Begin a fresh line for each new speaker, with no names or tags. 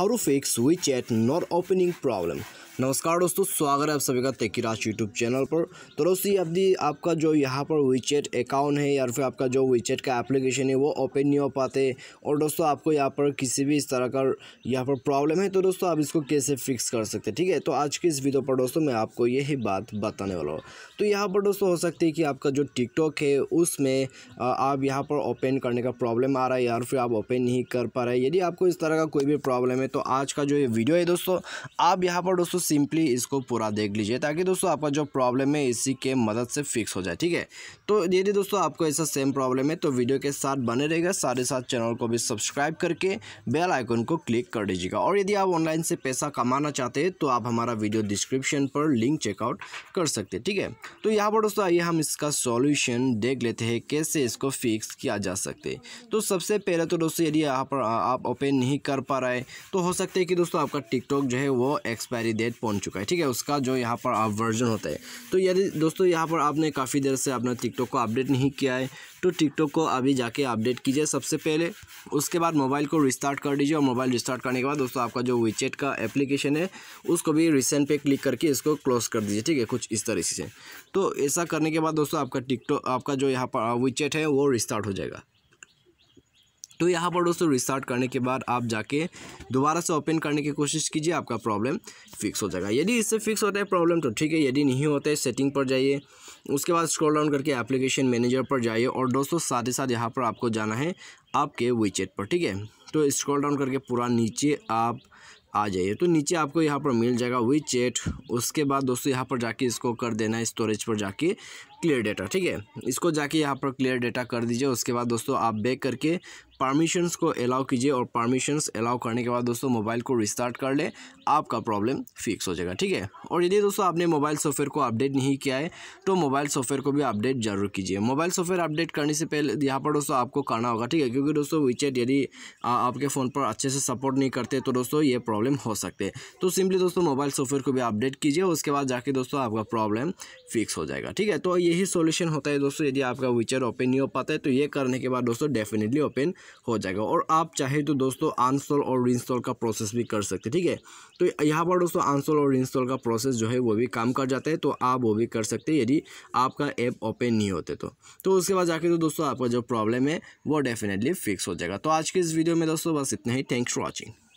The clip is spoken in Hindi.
how to fix WeChat not opening problem नमस्कार दोस्तों स्वागत है आप सभी का तेकी राज यूट्यूब चैनल पर तो दोस्तों अभी आपका जो यहाँ पर वीचेट अकाउंट है या फिर आपका जो वीचेट का एप्लीकेशन है वो ओपन नहीं हो पाते और दोस्तों आपको यहाँ पर किसी भी इस तरह का यहाँ पर प्रॉब्लम है तो दोस्तों आप इसको कैसे फिक्स कर सकते हैं ठीक है तो आज की इस वीडियो पर दोस्तों मैं आपको यही बात बताने वाला हूँ तो यहाँ पर दोस्तों हो सकती है कि आपका जो टिकटॉक है उसमें आप यहाँ पर ओपन करने का प्रॉब्लम आ रहा है या फिर आप ओपन नहीं कर पा रहे यदि आपको इस तरह का कोई भी प्रॉब्लम है तो आज का जो ये वीडियो है दोस्तों आप यहाँ पर दोस्तों सिंपली इसको पूरा देख लीजिए ताकि दोस्तों आपका जो प्रॉब्लम है इसी के मदद से फिक्स हो जाए ठीक है तो यदि दोस्तों आपको ऐसा सेम प्रॉब्लम है तो वीडियो के साथ बने रहेगा सारे साथ चैनल को भी सब्सक्राइब करके बेल आइकन को क्लिक कर दीजिएगा और यदि आप ऑनलाइन से पैसा कमाना चाहते हैं तो आप हमारा वीडियो डिस्क्रिप्शन पर लिंक चेकआउट कर सकते हैं ठीक है तो यहाँ पर दोस्तों आइए हम इसका सॉल्यूशन देख लेते हैं कैसे इसको फिक्स किया जा सकते तो सबसे पहले तो दोस्तों यदि यहाँ पर आप ओपन नहीं कर पा रहे तो हो सकता है कि दोस्तों आपका टिकटॉक जो है वो एक्सपायरी डेट पहुंच चुका है ठीक है उसका जो यहाँ पर आप वर्जन होता है तो यदि दोस्तों यहाँ पर आपने काफ़ी देर से अपना टिकटॉक को अपडेट नहीं किया है तो टिकटॉक को अभी जाके अपडेट कीजिए सबसे पहले उसके बाद मोबाइल को रिस्टार्ट कर दीजिए और मोबाइल रिस्टार्ट करने के बाद दोस्तों आपका जो विचेट का एप्लीकेशन है उसको भी रिसेंट पे क्लिक करके इसको क्लोज कर दीजिए ठीक है कुछ इस तरीके से तो ऐसा करने के बाद दोस्तों आपका टिकटॉक आपका जो यहाँ पर विचेट है वो रिस्टार्ट हो जाएगा तो यहाँ पर दोस्तों रिस्टार्ट करने के बाद आप जाके दोबारा से ओपन करने की कोशिश कीजिए आपका प्रॉब्लम फिक्स हो जाएगा यदि इससे फिक्स होता है प्रॉब्लम तो ठीक है यदि नहीं होता है सेटिंग पर जाइए उसके बाद स्क्रॉल डाउन करके एप्लीकेशन मैनेजर पर जाइए और दोस्तों साथ ही साथ यहाँ पर आपको जाना है आपके विचेट पर ठीक है तो स्क्रॉल डाउन करके पूरा नीचे आप आ जाइए तो नीचे आपको यहाँ पर मिल जाएगा वी चेट उसके बाद दोस्तों यहाँ पर जाके इसको कर देना है स्टोरेज पर जाके क्लियर डेटा ठीक है इसको जाके यहाँ पर क्लियर डेटा कर दीजिए उसके बाद दोस्तों आप बैक करके परमिशंस को अलाउ कीजिए और परमिशंस अलाउ करने के बाद दोस्तों मोबाइल को रिस्टार्ट कर ले आपका प्रॉब्लम फिक्स हो जाएगा ठीक है और यदि दोस्तों आपने मोबाइल सॉफ्टवेयर को अपडेट नहीं किया है तो मोबाइल सॉफ्टवेयर को भी अपडेट जरूर कीजिए मोबाइल सॉफ्टवेयर अपडेट करने से पहले यहाँ पर दोस्तों आपको करना होगा ठीक है क्योंकि दोस्तों विचेट यदि आपके फ़ोन पर अच्छे से सपोर्ट नहीं करते तो दोस्तों ये प्रॉब्लम हो सकते तो सिंपली दोस्तों मोबाइल सॉफ्टवेयर को भी अपडेट कीजिए उसके बाद जाके दोस्तों आपका प्रॉब्लम फिक्स हो जाएगा ठीक है तो ये यही सोल्यूशन होता है दोस्तों यदि आपका विचर ओपन नहीं हो पाता है तो ये करने के बाद दोस्तों डेफिनेटली ओपन हो जाएगा और आप चाहे तो दोस्तों आंसोल और इंस्टॉल का प्रोसेस भी कर सकते ठीक है तो यहाँ पर दोस्तों आंसोल और इंस्टॉल का प्रोसेस जो है वो भी काम कर जाता है तो आप वो भी कर सकते यदि आपका ऐप ओपन नहीं होते तो तो उसके बाद जाके तो दोस्तों आपका जो प्रॉब्लम है वो डेफिनेटली फिक्स हो जाएगा तो आज के इस वीडियो में दोस्तों बस इतना ही थैंक्स फॉर वॉचिंग